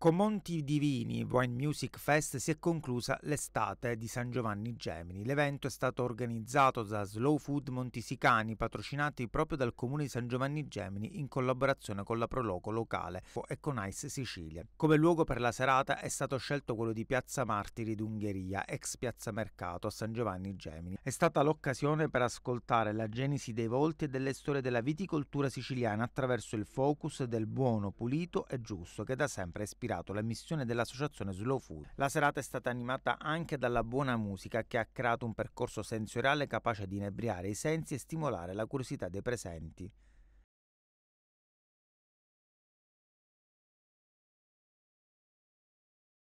Con Monti Divini Wine Music Fest si è conclusa l'estate di San Giovanni Gemini. L'evento è stato organizzato da Slow Food Montisicani, patrocinati proprio dal comune di San Giovanni Gemini in collaborazione con la Proloco locale e con Ice Sicilia. Come luogo per la serata è stato scelto quello di Piazza Martiri d'Ungheria, ex Piazza Mercato a San Giovanni Gemini. È stata l'occasione per ascoltare la genesi dei volti e delle storie della viticoltura siciliana attraverso il focus del buono, pulito e giusto che da sempre è ispirato ispirato la missione dell'associazione Slow Food. La serata è stata animata anche dalla buona musica che ha creato un percorso sensoriale capace di inebriare i sensi e stimolare la curiosità dei presenti.